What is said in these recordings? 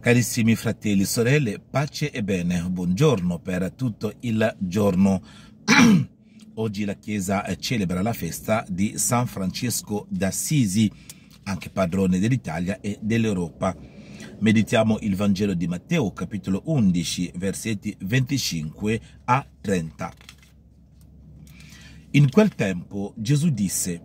Carissimi fratelli e sorelle, pace e bene, buongiorno per tutto il giorno. Oggi la Chiesa eh, celebra la festa di San Francesco d'Assisi, anche padrone dell'Italia e dell'Europa. Meditiamo il Vangelo di Matteo, capitolo 11, versetti 25 a 30. In quel tempo Gesù disse,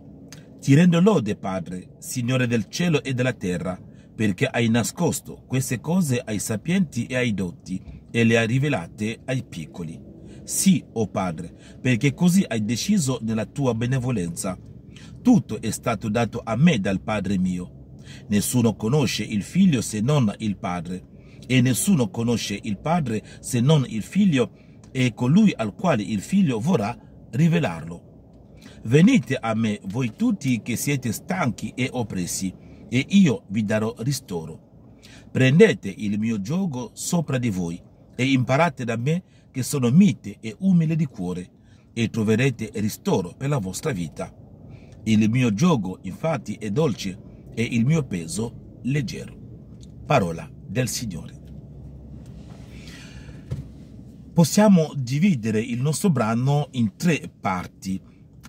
Ti rendo lode, Padre, Signore del cielo e della terra, perché hai nascosto queste cose ai sapienti e ai dotti e le hai rivelate ai piccoli. Sì, o oh Padre, perché così hai deciso nella tua benevolenza. Tutto è stato dato a me dal Padre mio. Nessuno conosce il Figlio se non il Padre, e nessuno conosce il Padre se non il Figlio e colui al quale il Figlio vorrà rivelarlo. Venite a me voi tutti che siete stanchi e oppressi, e io vi darò ristoro. Prendete il mio gioco sopra di voi e imparate da me che sono mite e umile di cuore e troverete ristoro per la vostra vita. Il mio gioco infatti è dolce e il mio peso leggero. Parola del Signore. Possiamo dividere il nostro brano in tre parti.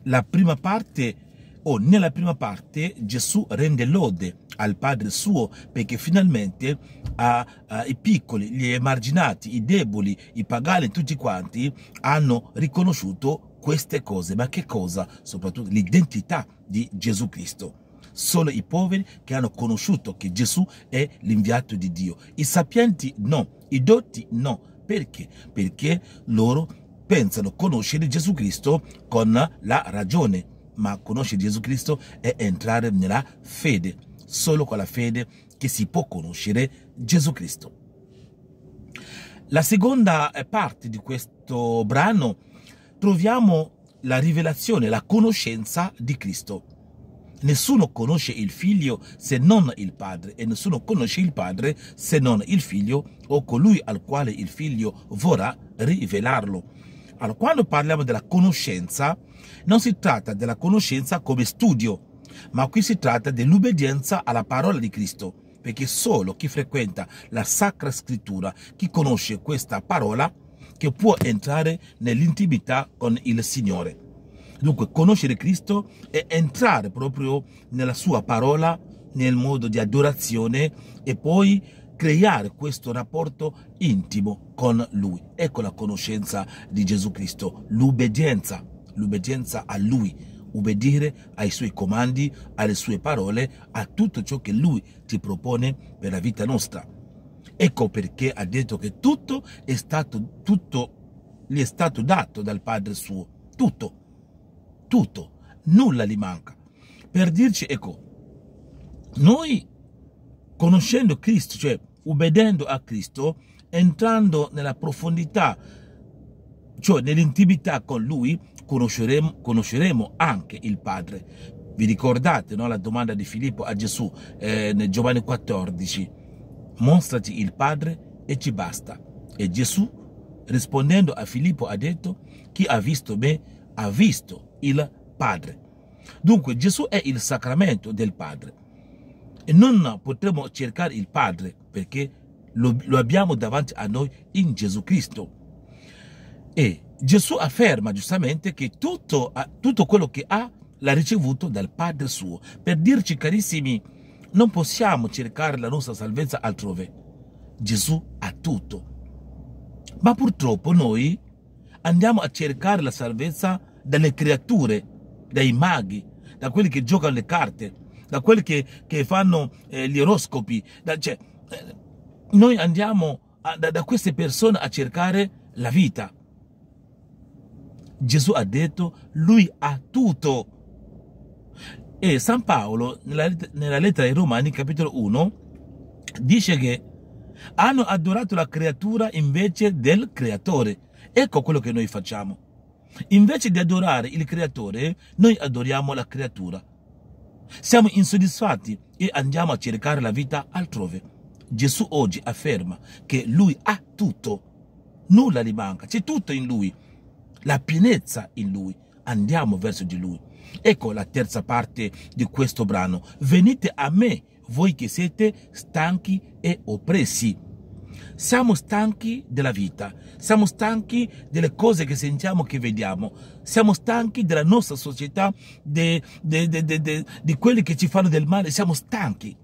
La prima parte è o nella prima parte Gesù rende lode al Padre suo perché finalmente i piccoli, gli emarginati, i deboli, i pagani, tutti quanti hanno riconosciuto queste cose. Ma che cosa? Soprattutto l'identità di Gesù Cristo solo i poveri che hanno conosciuto che Gesù è l'inviato di Dio. I sapienti no, i dotti no. Perché? Perché loro pensano conoscere Gesù Cristo con la ragione, ma conoscere Gesù Cristo è entrare nella fede. Solo con la fede che si può conoscere Gesù Cristo. La seconda eh, parte di questo brano troviamo la rivelazione, la conoscenza di Cristo. Nessuno conosce il figlio se non il padre e nessuno conosce il padre se non il figlio o colui al quale il figlio vorrà rivelarlo. Allora, quando parliamo della conoscenza, non si tratta della conoscenza come studio, ma qui si tratta dell'obbedienza alla parola di Cristo, perché solo chi frequenta la Sacra Scrittura, chi conosce questa parola, che può entrare nell'intimità con il Signore. Dunque conoscere Cristo è entrare proprio nella sua parola, nel modo di adorazione e poi creare questo rapporto intimo con Lui. Ecco la conoscenza di Gesù Cristo, l'obbedienza l'obbedienza a Lui, obbedire ai Suoi comandi, alle Sue parole, a tutto ciò che Lui ti propone per la vita nostra. Ecco perché ha detto che tutto è stato, tutto gli è stato dato dal Padre suo, tutto, tutto, nulla gli manca. Per dirci, ecco, noi conoscendo Cristo, cioè ubbidendo a Cristo, entrando nella profondità, cioè nell'intimità con Lui, conosceremo, conosceremo anche il Padre. Vi ricordate no, la domanda di Filippo a Gesù eh, nel Giovanni 14? Mostrati il Padre e ci basta. E Gesù, rispondendo a Filippo, ha detto, chi ha visto me ha visto il Padre. Dunque Gesù è il sacramento del Padre. E non potremo cercare il Padre perché lo, lo abbiamo davanti a noi in Gesù Cristo. E Gesù afferma giustamente che tutto, tutto quello che ha l'ha ricevuto dal Padre suo. Per dirci, carissimi, non possiamo cercare la nostra salvezza altrove. Gesù ha tutto. Ma purtroppo noi andiamo a cercare la salvezza dalle creature, dai maghi, da quelli che giocano le carte, da quelli che, che fanno eh, gli oroscopi. Da, cioè, eh, noi andiamo a, da, da queste persone a cercare la vita. Gesù ha detto, lui ha tutto. E San Paolo, nella, nella lettera ai Romani, capitolo 1, dice che hanno adorato la creatura invece del creatore. Ecco quello che noi facciamo. Invece di adorare il creatore, noi adoriamo la creatura. Siamo insoddisfatti e andiamo a cercare la vita altrove. Gesù oggi afferma che lui ha tutto, nulla gli manca, c'è tutto in lui la pienezza in lui. Andiamo verso di lui. Ecco la terza parte di questo brano. Venite a me, voi che siete stanchi e oppressi. Siamo stanchi della vita, siamo stanchi delle cose che sentiamo, che vediamo, siamo stanchi della nostra società, di quelli che ci fanno del male, siamo stanchi.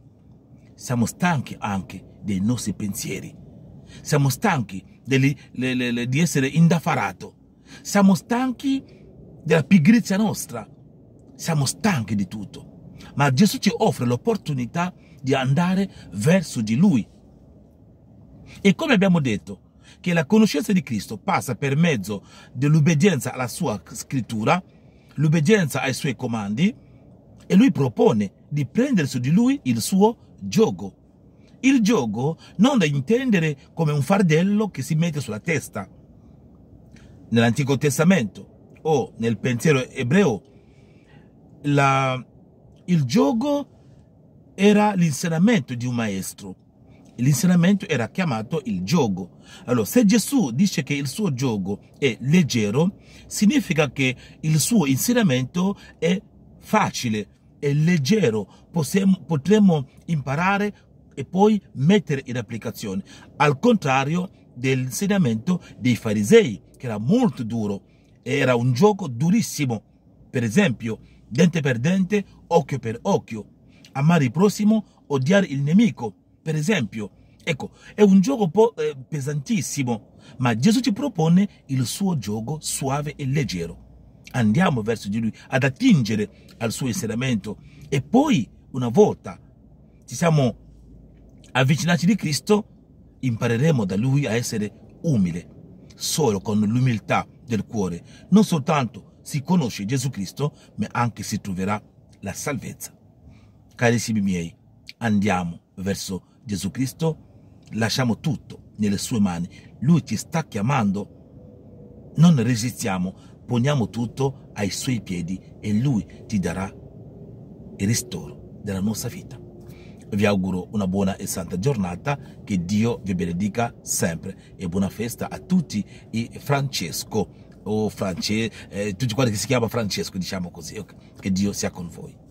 Siamo stanchi anche dei nostri pensieri, siamo stanchi delle, le, le, le, di essere indaffarato siamo stanchi della pigrizia nostra, siamo stanchi di tutto, ma Gesù ci offre l'opportunità di andare verso di Lui. E come abbiamo detto, che la conoscenza di Cristo passa per mezzo dell'obbedienza alla sua scrittura, l'obbedienza ai suoi comandi, e lui propone di prendere su di lui il suo gioco. Il gioco non da intendere come un fardello che si mette sulla testa, nell'Antico Testamento o nel pensiero ebreo, la, il gioco era l'insegnamento di un maestro. L'insegnamento era chiamato il gioco. Allora, se Gesù dice che il suo gioco è leggero, significa che il suo insegnamento è facile, è leggero, possiamo, potremo imparare e poi mettere in applicazione. Al contrario, dell'insegnamento dei farisei, che era molto duro, era un gioco durissimo. Per esempio, dente per dente, occhio per occhio, amare il prossimo, odiare il nemico, per esempio. Ecco, è un gioco po' eh, pesantissimo, ma Gesù ci propone il suo gioco suave e leggero. Andiamo verso di lui ad attingere al suo insegnamento e poi, una volta ci siamo avvicinati di Cristo, impareremo da lui a essere umile. Solo con l'umiltà del cuore non soltanto si conosce Gesù Cristo, ma anche si troverà la salvezza. Carissimi miei, andiamo verso Gesù Cristo, lasciamo tutto nelle sue mani. Lui ci sta chiamando, non resistiamo, poniamo tutto ai suoi piedi e lui ti darà il ristoro della nostra vita vi auguro una buona e santa giornata, che Dio vi benedica sempre e buona festa a tutti i Francesco o France, eh, tutti quelli che si chiama Francesco, diciamo così, okay? che Dio sia con voi.